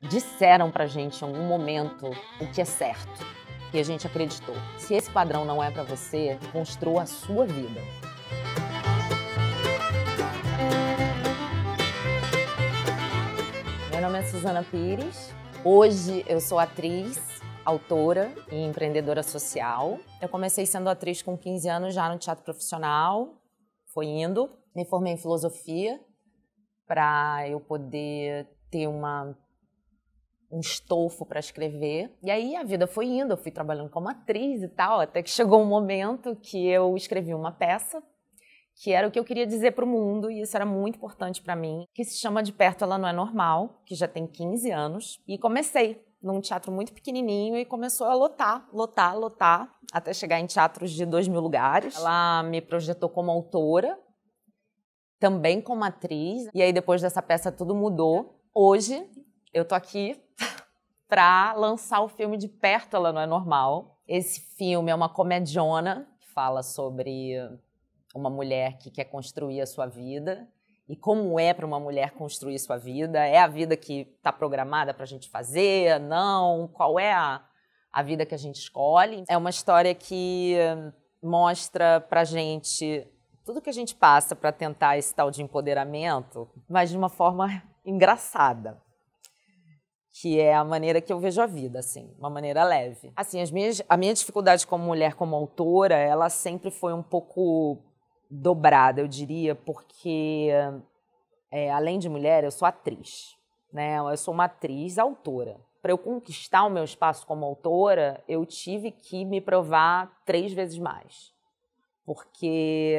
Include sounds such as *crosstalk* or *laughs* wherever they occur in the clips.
disseram pra gente em algum momento o que é certo e a gente acreditou. Se esse padrão não é para você, construa a sua vida. Meu nome é Suzana Pires. Hoje eu sou atriz, autora e empreendedora social. Eu comecei sendo atriz com 15 anos já no teatro profissional, foi indo. Me formei em filosofia para eu poder ter uma um estofo para escrever. E aí a vida foi indo, eu fui trabalhando como atriz e tal, até que chegou um momento que eu escrevi uma peça que era o que eu queria dizer para o mundo e isso era muito importante para mim, que se chama De Perto Ela Não É Normal, que já tem 15 anos, e comecei num teatro muito pequenininho e começou a lotar, lotar, lotar, até chegar em teatros de dois mil lugares. Ela me projetou como autora, também como atriz, e aí depois dessa peça tudo mudou. Hoje eu tô aqui *laughs* pra lançar o filme de ela Não É Normal. Esse filme é uma comediona que fala sobre uma mulher que quer construir a sua vida e como é para uma mulher construir sua vida. É a vida que tá programada para a gente fazer? Não? Qual é a, a vida que a gente escolhe? É uma história que mostra para gente tudo que a gente passa para tentar esse tal de empoderamento, mas de uma forma engraçada que é a maneira que eu vejo a vida, assim, uma maneira leve. Assim, as minhas, a minha dificuldade como mulher, como autora, ela sempre foi um pouco dobrada, eu diria, porque é, além de mulher, eu sou atriz, né? Eu sou uma atriz autora. Para eu conquistar o meu espaço como autora, eu tive que me provar três vezes mais, porque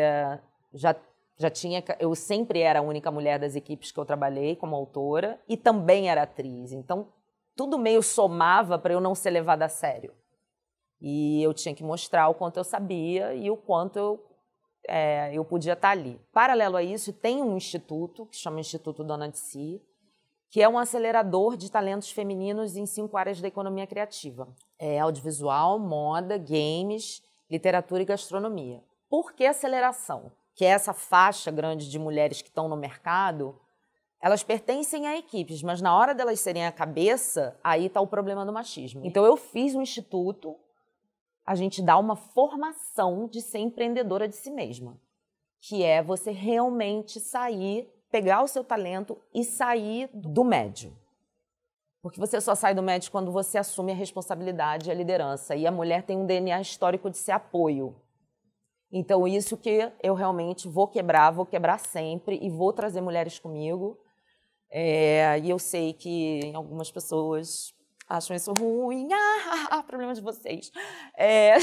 já já tinha eu sempre era a única mulher das equipes que eu trabalhei como autora e também era atriz então tudo meio somava para eu não ser levada a sério e eu tinha que mostrar o quanto eu sabia e o quanto eu é, eu podia estar tá ali paralelo a isso tem um instituto que chama Instituto Dona de Si que é um acelerador de talentos femininos em cinco áreas da economia criativa é audiovisual moda games literatura e gastronomia por que aceleração que é essa faixa grande de mulheres que estão no mercado, elas pertencem a equipes, mas na hora delas serem a cabeça, aí está o problema do machismo. Então eu fiz um instituto, a gente dá uma formação de ser empreendedora de si mesma, que é você realmente sair, pegar o seu talento e sair do médio. Porque você só sai do médio quando você assume a responsabilidade e a liderança. E a mulher tem um DNA histórico de ser apoio. Então, isso que eu realmente vou quebrar, vou quebrar sempre e vou trazer mulheres comigo. É, e eu sei que algumas pessoas acham isso ruim, *laughs* ah, problema de vocês. É,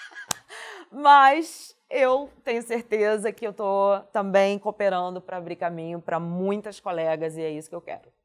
*laughs* mas eu tenho certeza que eu estou também cooperando para abrir caminho para muitas colegas e é isso que eu quero.